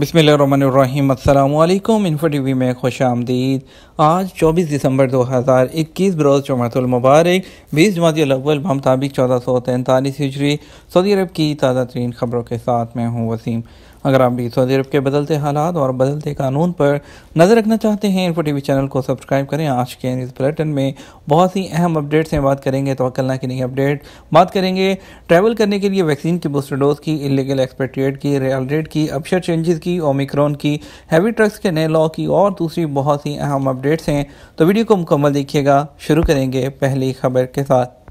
बसमीम अल्लाम info T V में खुश आमदीद आज 24 दिसंबर 2021 बरोज़ जुमतुलमबारक बीस जमातवल मुताबिक चौदह सौ तैंतालीस हिजरी सऊदी अरब की ताज़ा तरीन खबरों के साथ मैं हूँ वसीम अगर आप भी सऊदी अरब के बदलते हालात और बदलते कानून पर नज़र रखना चाहते हैं इन्फो टी चैनल को सब्सक्राइब करें आज के इस बुलेटिन में बहुत ही अहम अपडेट्स हैं बात करेंगे तो कलना की नई अपडेट बात करेंगे ट्रैवल करने के लिए वैक्सीन की बूस्टर डोज की इलीगल एक्सपेक्टेड की रियल रेट की अपशर चेंजेस की ओमिक्रॉन की हैवी ट्रक्स के नए लॉ की और दूसरी बहुत ही अहम अपडेट्स हैं तो वीडियो को मुकम्मल देखिएगा शुरू करेंगे पहली खबर के साथ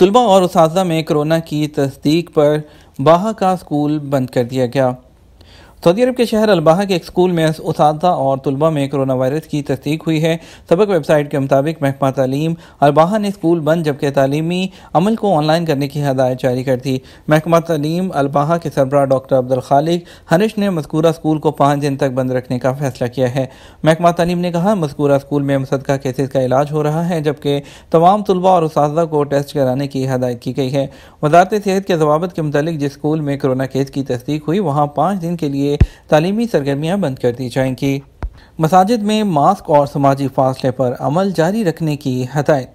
तलबा और उस में कोरोना की तस्दीक पर बाहा का स्कूल बंद कर दिया गया सऊदी अरब के शहर अलबाहा के एक स्कूल में उस और तलबा में कोरोना वायरस की तस्दीक हुई है सबक वेबसाइट के मुताबिक महकमा तालीम अलबाह ने स्कूल बंद जबकि तालीमी अमल को ऑनलाइन करने की हदायत जारी कर दी महकमा तालीम अलबाह के सरबरा डॉक्टर अब्दुल खालिक हनश ने मस्कूरा स्कूल को पाँच दिन तक बंद रखने का फैसला किया है महकमा तालीम ने कहा मस्कूरा स्कूल में मुसदा केसेस का इलाज हो रहा है जबकि तमाम तलबा और उस को टेस्ट कराने की हदायत की गई है वजारत सेहत के जवाब के मुतालिक जिस स्कूल में कोरोना केस की तस्दीक हुई वहाँ पाँच दिन के लिए लिए तालीमी सरगर्मियाँ बंद कर दी जाएंगी मसाजिद में मास्क और समाजी फासले पर अमल जारी रखने की हदायत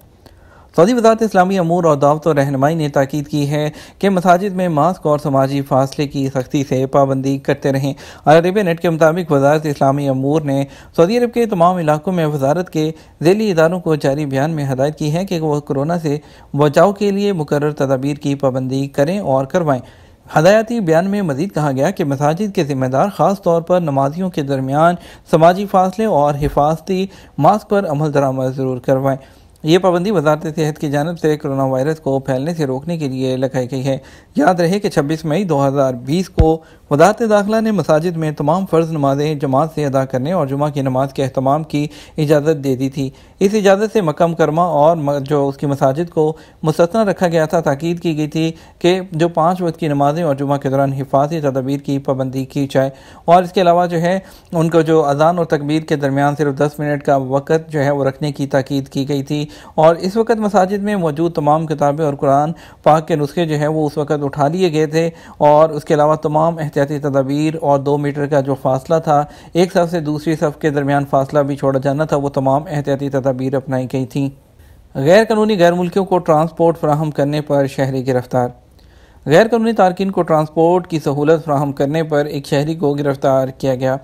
सऊदी वजारत इस्लामी अमूर और दावत और रहनमाई ने ताकीद की है कि मसाजिद में मास्क और समाजी फासले की सख्ती से पाबंदी करते रहें अरब नेट के मुताबिक वजारत इस्लामी अमूर ने सऊदी अरब के तमाम इलाकों में वजारत के ज़ैली इदारों को जारी बयान में हदायत की है कि वह कोरोना से बचाव के लिए मुकर तदाबीर की पाबंदी करें और करवाएँ हदायती बयान में मजीद कहा गया कि मसाजिद के ज़िम्मेदार ख़ास तौर पर नमाजियों के दरमियान समाजी फासले और हिफाजती मास्क पर अमल दरामद ज़रूर करवाएँ ये पाबंदी वजारत सेहत की जानब से कोरोना वायरस को फैलने से रोकने के लिए लगाई गई है याद रहे कि 26 मई 2020 को वजारत दाखिला ने मसाजिद में तमाम फ़र्ज़ नमाजें जमात से अदा करने और जुमा की नमाज के अहतमाम की इजाज़त दे दी थी इस इजाज़त से मकम करमा और जो उसकी मसाजिद को मुस्तना रखा गया था ताकीद की गई थी कि जो पाँच वक्त की नमाजें और जुमा के दौरान हिफाजी तदबीर की पाबंदी की जाए और इसके अलावा जो है उनको जो अजान और तकबीर के दरमियान सिर्फ दस मिनट का वक़्त जो है वो रखने की ताकीद की गई थी और इस वक्त मसाजिद में मौजूद तमाम किताबें और कुरान पाक के नुस्खे जो है वो उस वक्त उठा लिए गए थे और उसके अलावा तमाम एहतियाती तदाबीर और दो मीटर का जो फासला था एक सफ से दूसरी सफ के दरमियान फासला भी छोड़ा जाना था वो तमाम एहतियाती तदाबीर अपनाई गई थी गैर कानूनी गैर मुल्कियों को ट्रांसपोर्ट फ्राहम करने पर शहरी गिरफ्तार गैर कानूनी तारकिन को ट्रांसपोर्ट की सहूलत फ्राहम करने पर एक शहरी को गिरफ्तार किया गया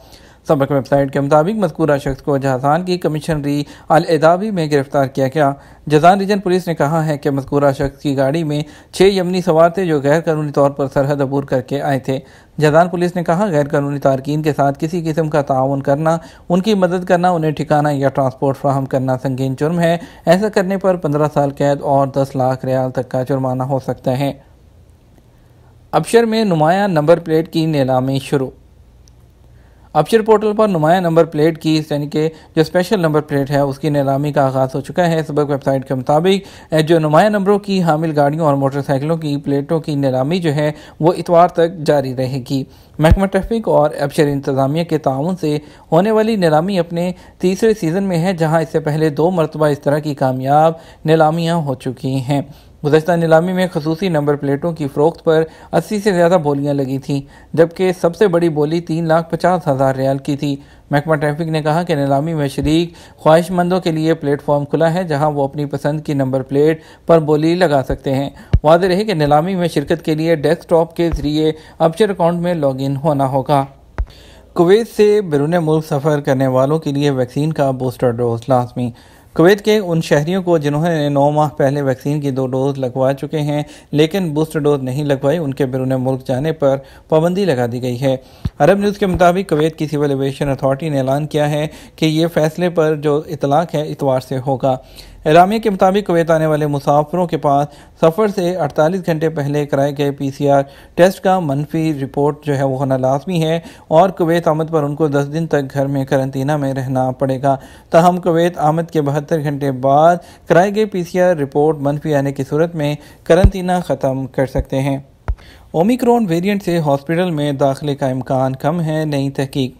सबक वेबसाइट के मुताबिक मजकूरा शख्स को जहाजान की कमिश्नरी अलदाबी में गिरफ्तार किया गया जजान रीजन पुलिस ने कहा है कि मजकूरा शख्स की गाड़ी में छह यमनी सवार थे जो गैर कानूनी तौर पर सरहद अबूर करके आए थे जजान पुलिस ने कहा गैर कानूनी तारकिन के साथ किसी किस्म का ताउन करना उनकी मदद करना उन्हें ठिकाना या ट्रांसपोर्ट फ्राहम करना संगीन जुर्म है ऐसा करने पर पंद्रह साल कैद और दस लाख रियाल तक का जुर्माना हो सकता है अबशर में नुमाया नंबर प्लेट की नीलामी शुरू अपचर पोर्टल पर नुमाया नंबर प्लेट की यानी कि जो स्पेशल नंबर प्लेट है उसकी नीलामी का आगाज़ हो चुका है सबक वेबसाइट के मुताबिक जो नुमाया नंबरों की हामिल गाड़ियों और मोटरसाइकिलों की प्लेटों की नीलामी जो है वो इतवार तक जारी रहेगी महकमा ट्रैफिक और अपशर इंतजामिया के ताउन से होने वाली नीलामी अपने तीसरे सीज़न में है जहाँ इससे पहले दो मरतबा इस तरह की कामयाब नीलामियाँ हो चुकी हैं गुजशत नीलामी में खसूसी नंबर प्लेटों की फ़रोख्त पर 80 से ज़्यादा बोलियां लगी थीं जबकि सबसे बड़ी बोली तीन लाख पचास हज़ार रियाल की थी महकमा ट्रैफिक ने कहा कि नीलामी में शरीक ख्वाहिशमंदों के लिए प्लेटफॉर्म खुला है जहां वो अपनी पसंद की नंबर प्लेट पर बोली लगा सकते हैं वादे रहे कि नीलामी में शिरकत के लिए डेस्कटॉप के ज़रिए अपचर अकाउंट में लॉग इन होना होगा कुवैत से बैरून मुल्क सफ़र करने वालों के लिए वैक्सीन का बूस्टर डोज लाजमी कुवैत के उन शहरियों को जिन्होंने नौ माह पहले वैक्सीन की दो डोज लगवा चुके हैं लेकिन बूस्टर डोज नहीं लगवाई उनके बैरून मुल्क जाने पर पाबंदी लगा दी गई है अरब न्यूज़ के मुताबिक कुवैत की सिविल एविएशन अथॉरिटी ने ऐलान किया है कि ये फैसले पर जो इतलाक है इतवार से होगा एलामे के मुताबिक कुवैत आने वाले मुसाफरों के पास सफ़र से 48 घंटे पहले कराए गए पीसीआर टेस्ट का मनफी रिपोर्ट जो है वो होना लाजमी है और कुवैत आमद पर उनको 10 दिन तक घर में करंतना में रहना पड़ेगा तहम कुवैत आमद के बहत्तर घंटे बाद कराए गए पी रिपोर्ट मनफी आने की सूरत में करंतना ख़त्म कर सकते हैं ओमिक्रॉन वेरिएंट से हॉस्पिटल में दाखिले का इम्कान कम है नई तहकीक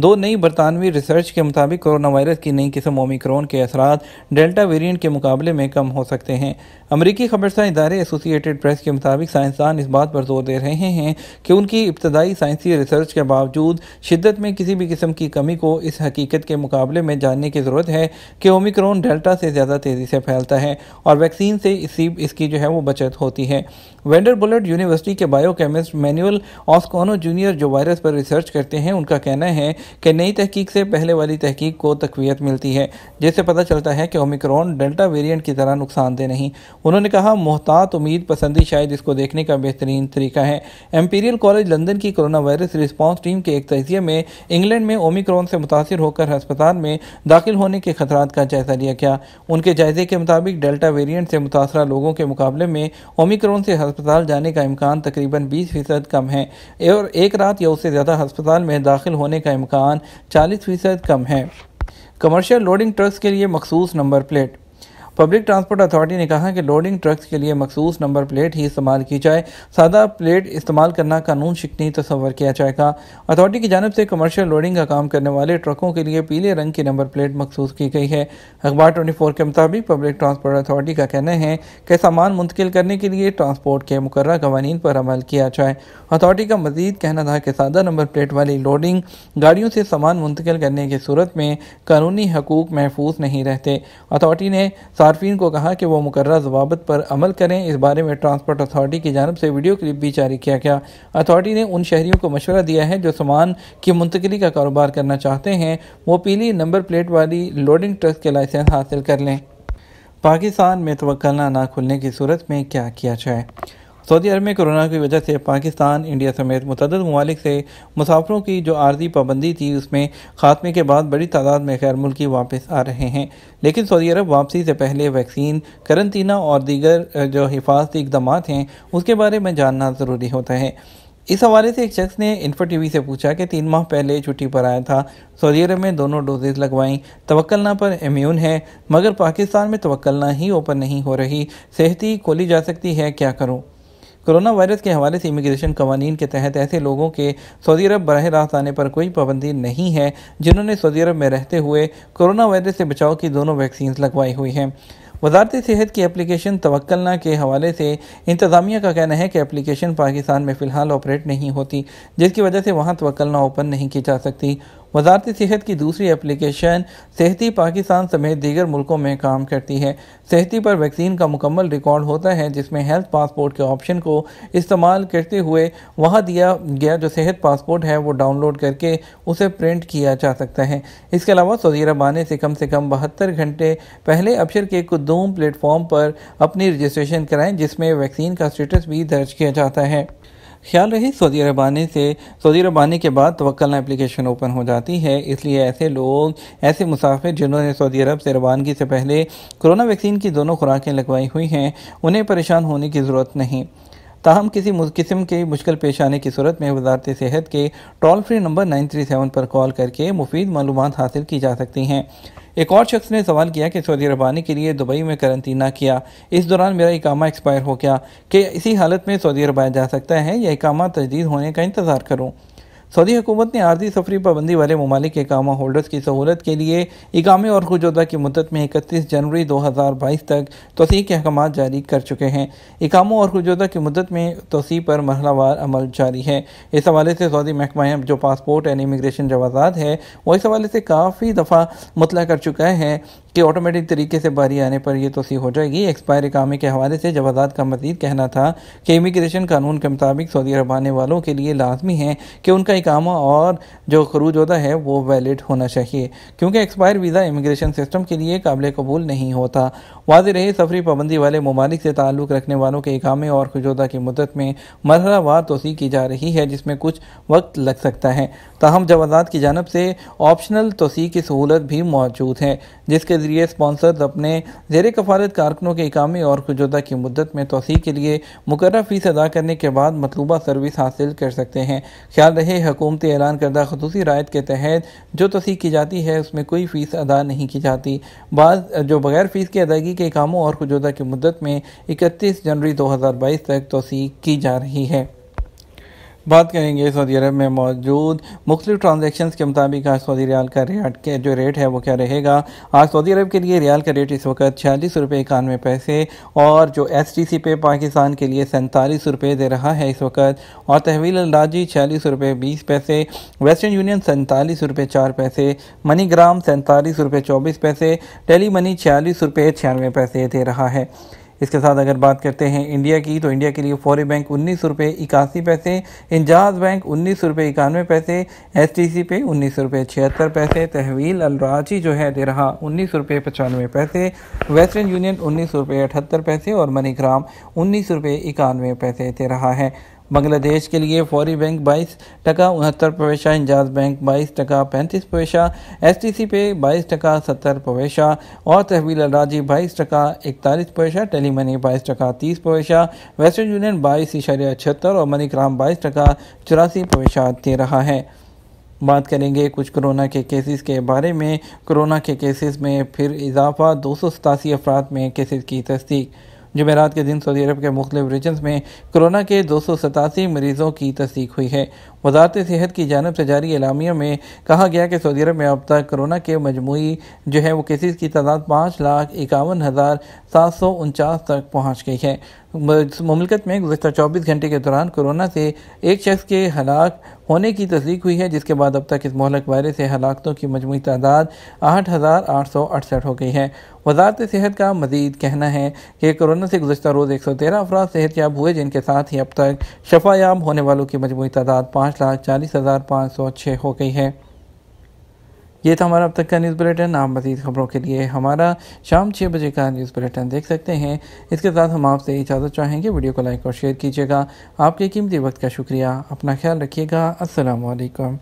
दो नई बरतानवी रिसर्च के मुताबिक कोरोना वायरस की नई किस्म ओमिक्रोन के असरा डेल्टा वेरियंट के मुकाबले में कम हो सकते हैं अमरीकी खबरसा इदारे एसोसिएटेड प्रेस के मुताबिक साइंसदान इस बात पर जोर दे रहे हैं कि उनकी इब्तदाई साइंसी रिसर्च के बावजूद शिद्दत में किसी भी किस्म की कमी को इस हकीकत के मुकाबले में जानने की ज़रूरत है कि ओमिक्रोन डेल्टा से ज़्यादा तेज़ी से फैलता है और वैक्सीन से इसी इसकी जो है वो बचत होती है वेंडर बुलेट यूनिवर्सिटी के बायोकेमिस्ट मैनुअल ऑस्कोनो जूनियर जो वायरस पर रिसर्च करते हैं उनका कहना है कि नई तहकीक से पहले वाली तहकीक को तकवीत मिलती है जिससे पता चलता है कि ओमिक्रॉन डेल्टा वेरिएंट की तरह नुकसानदेह नहीं उन्होंने कहा मोहतात उम्मीद पसंदी शायद इसको देखने का बेहतरीन तरीका है एम्पीरियल कॉलेज लंदन की कोरोना वायरस रिस्पॉन्स टीम के एक तजिए में इंग्लैंड में ओमिक्रॉन से मुतासर होकर अस्पताल में दाखिल होने के खतरा का जायजा लिया गया उनके जायजे के मुताबिक डेल्टा वेरियंट से मुतासर लोगों के मुकाबले में ओमिक्रॉन से हस्पताल जाने का इम्कान तकरीबन बीस फीसद कम है और एक रात या उससे ज़्यादा हस्पताल में दाखिल होने का इम्कान निशान चालीस फीसद कम है कमर्शियल लोडिंग ट्रक्स के लिए मखसूस number plate public transport authority ने कहा कि लोडिंग ट्रक्स के लिए मखसूस नंबर प्लेट ही इस्तेमाल की जाए सादा प्लेट इस्तेमाल करना कानून शिकनी तस्वर किया जाएगा अथॉरिटी की जानब से कमर्शियल लोडिंग का काम करने वाले ट्रकों के लिए पीले रंग की नंबर प्लेट मखसूस की गई है अखबार ट्वेंटी फोर के मुताबिक पब्लिक ट्रांसपोर्ट अथॉरिटी का कहना है कि सामान मुंतकिल करने के लिए ट्रांसपोर्ट के मुकर कवानी पर अमल किया जाए अथॉरिटी का मजीद कहना था कि सादा नंबर प्लेट वाली लोडिंग गाड़ियों से सामान मुंतकिल करने की सूरत में कानूनी हकूक महफूज नहीं रहते अथॉरिटी ने सार्फिन को कहा कि वह मुकर जवाबत पर अमल करें इस बारे में ट्रांसपोर्ट अथॉरिटी की जानब से वीडियो क्लिप भी जारी किया गया अथॉरिटी ने उन शहरीों को मशवरा दिया है जो सामान की मुंतकली का कारोबार करना चाहते हैं वो पीली नंबर प्लेट वाली लोडिंग ट्रक के लाइसेंस हासिल कर लें पाकिस्तान में तो ना खुलने की सूरत में क्या किया जाए सऊदी अरब में कोरोना की वजह से पाकिस्तान इंडिया समेत मतद ममालिक से मुसाफरों की जो आर्जी पाबंदी थी उसमें खात्मे के बाद बड़ी तादाद में गैर मुल्की वापस आ रहे हैं लेकिन सऊदी अरब वापसी से पहले वैक्सीन करंतना और दीगर जो हिफाजती इकदाम हैं उसके बारे में जानना ज़रूरी होता है इस हवाले से एक शख्स ने इन्फो टीवी से पूछा कि तीन माह पहले छुट्टी पर आया था सऊदी अरब में दोनों डोजेज लगवाई तवक्लना पर इम्यून है मगर पाकिस्तान में तवक्लना ही ओपन नहीं हो रही सेहती खोली जा सकती है क्या करूं कोरोना वायरस के हवाले से इमिग्रेशन कवानीन के तहत ऐसे लोगों के सऊदी अरब बरह रास्त आने पर कोई पाबंदी नहीं है जिन्होंने सऊदी अरब में रहते हुए कोरोना वायरस से बचाव की दोनों वैक्सीन लगवाई हुई हैं वजारत सेहत की एप्लीकेशन तवक्लना के हवाले से इंतज़ामिया का कहना है कि एप्लीकेशन पाकिस्तान में फ़िलहाल ऑपरेट नहीं होती जिसकी वजह से वहाँ तवक्लना ओपन नहीं की जा सकती वजारती सेहत की दूसरी एप्लीकेशन सेहती पाकिस्तान समेत दीगर मुल्कों में काम करती है सेहती पर वैक्सीन का मुकम्मल रिकॉर्ड होता है जिसमें हेल्थ पासपोर्ट के ऑप्शन को इस्तेमाल करते हुए वहाँ दिया गया जो सेहत पासपोर्ट है वो डाउनलोड करके उसे प्रिंट किया जा सकता है इसके अलावा सऊदी अरब आने से कम से कम बहत्तर घंटे पहले अक्षर के कुदूम प्लेटफॉर्म पर अपनी रजिस्ट्रेशन कराएं जिसमें वैक्सीन का स्टेटस भी दर्ज किया जाता है ख्याल रहे सऊदी अरबानी से सऊदी अरबानी के बाद तवक्लना एप्लीकेशन ओपन हो जाती है इसलिए ऐसे लोग ऐसे मुसाफिर जिन्होंने सऊदी अरब से रवानगी से पहले कोरोना वैक्सीन की दोनों खुराकें लगवाई हुई हैं उन्हें परेशान होने की ज़रूरत नहीं ताहम किसी किस्म के मुश्किल पेश आने की सूरत में वजारत सेहत के toll free number nine three seven पर कॉल करके मुफीद मालूम हासिल की जा सकती हैं एक और शख्स ने सवाल किया कि सऊदी अरब आने के लिए दुबई में करंतना किया इस दौरान मेरा इकामा एक्सपायर हो गया कि इसी हालत में सऊदी अरब आया जा सकता है यह इकामा तजदीद होने का इंतज़ार करूँ सऊदी हुकूमत ने आर्जी सफरी पाबंदी वाले ममालिक इकामा होल्डर्स की सहूलत के लिए इकामे और खुजोदा की मदद में इकतीस जनवरी दो हज़ार बाईस तक तोसी के अहकाम जारी कर चुके हैं इकामों और खुजोदा की मदत में तोसी पर मरहलावार अमल जारी है इस हवाले से सऊदी महकमा जो पासपोर्ट एंड इमिग्रेशन जवाजात है वो इस हवाले से काफ़ी दफ़ा मतला कर चुका है कि ऑटोमेटिक तरीके से बारी आने पर यह तोसी हो जाएगी एक्सपायर इकामे के हवाले से जवाजात का मजीद कहना था कि इमिग्रेशन कानून के मुताबिक सऊदी अरब आने वालों के लिए लाजमी है कि उनका इकामा और जो खरूज होता है वो वैलिड होना चाहिए क्योंकि एक्सपायर वीज़ा इमिग्रेशन सिस्टम के लिए काबिल कबूल नहीं होता वाज रही सफरी पाबंदी वाले ममालिक से ताल्लुक़ रखने वालों के इकामे और खुजोदा की मदद में मरहलावार तोसी की जा रही है जिसमें कुछ वक्त लग सकता है ताहम जवाजात की जानब से ऑप्शनल तोसी की सहूलत भी मौजूद है जिसके ज़रिए स्पॉन्सर्स अपने जेर कफालत कारकनों के इकामे और खुजोदा की मदत में तोसी के लिए मुकर फ़ीस अदा करने के बाद मतलूबा सर्विस हासिल कर सकते हैं ख्याल रहे हुकूमती ऐलान करदा खसूस रायत के तहत जो तोसी की जाती है उसमें कोई फ़ीस अदा नहीं की जाती बाद जो बगैर फ़ीस की अदायगी के कामों और खुजोदा की मुद्दत में इकतीस जनवरी 2022 तक तोसी की जा रही है बात करेंगे सऊदी अरब में मौजूद मुख्तु ट्रांजेक्शन के मुताबिक आज सऊदी रियाल का रेट के जो रेट है वो क्या रहेगा आज सऊदी अरब के लिए रियाल का रेट इस वक्त छियालीस रुपये इक्यानवे पैसे और जो एस टी सी पे पाकिस्तान के लिए सैंतालीस रुपये दे रहा है इस वक्त और तहवील अंदाजी छियालीस रुपये बीस पैसे वेस्टर्न यूनियन सैंतालीस रुपये चार पैसे मनी ग्राम सैंतालीस रुपये चौबीस पैसे टेली मनी छियालीस रुपये छियानवे पैसे दे रहा है इसके साथ अगर बात करते हैं इंडिया की तो इंडिया के लिए फौरी बैंक उन्नीस रुपये इक्यासी पैसे इंजाज बैंक उन्नीस रुपये इक्यानवे पैसे एस टी सी पे उन्नीस रुपये छिहत्तर पैसे तहवील अलराची जो है दे रहा उन्नीस रुपये पचानवे पैसे वेस्टर्न यूनियन उन्नीस रुपये अठहत्तर पैसे और मनीग्राम उन्नीस रुपये इक्यानवे पैसे दे रहा है बांग्लादेश के लिए फौरी बैंक बाईस टका उनहत्तर पवेशा इंजाज बैंक बाईस टका पैंतीस पवेशा एस टी सी पे बाईस टका सत्तर पवेशा और तहवील अराजी बाईस टका इकतालीस पवेशा टेली मनी बाईस टका तीस पवेशा वेस्टर्न यूनियन बाईस इशारिया छिहत्तर और मनीग्राम बाईस टका चौरासी पवेशा दे रहा है बात करेंगे कुछ कोरोना के केसेस के बारे में कोरोना के केसेस में फिर इजाफा दो सौ सतासी अफराद में केसेस की तस्दीक जमेरात के दिन सऊदी अरब के मुख्तु रीजन में कोरोना के दो सौ सतासी मरीजों की तस्दीक हुई है वजारत सेहत की जानब से जारी इलामिया में कहा गया कि सऊदी अरब में अब तक कोरोना के मजमू जो है वो केसेज की तादाद पाँच लाख इक्यावन हज़ार सात सौ उनचास तक पहुँच गई है ममलकत में गुजत चौबीस घंटे के दौरान कोरोना से एक शख्स के हलाक होने की तस्दीक हुई है जिसके बाद अब तक इस मोहलक वायरस से हलाकतों की मजमू तादाद आठ हज़ार आठ सौ अड़सठ हो गई है वजारत सेहत का मजीद कहना है कि कोरोना से गुजशत रोज़ एक सौ तेरह अफराद याब हुए जिनके साथ ही अब तक शफायाब होने वालों की मजमू तादाद पाँच लाख चालीस हज़ार पाँच सौ छः हो गई है ये था हमारा अब तक का न्यूज़ बुलेटिन आप मजीद खबरों के लिए हमारा शाम छः बजे का न्यूज़ बुलेटिन देख सकते हैं इसके साथ हम आपसे इजाज़त चाहेंगे वीडियो को लाइक और शेयर कीजिएगा आपके कीमती वक्त का शुक्रिया अपना ख्याल रखिएगा असलकम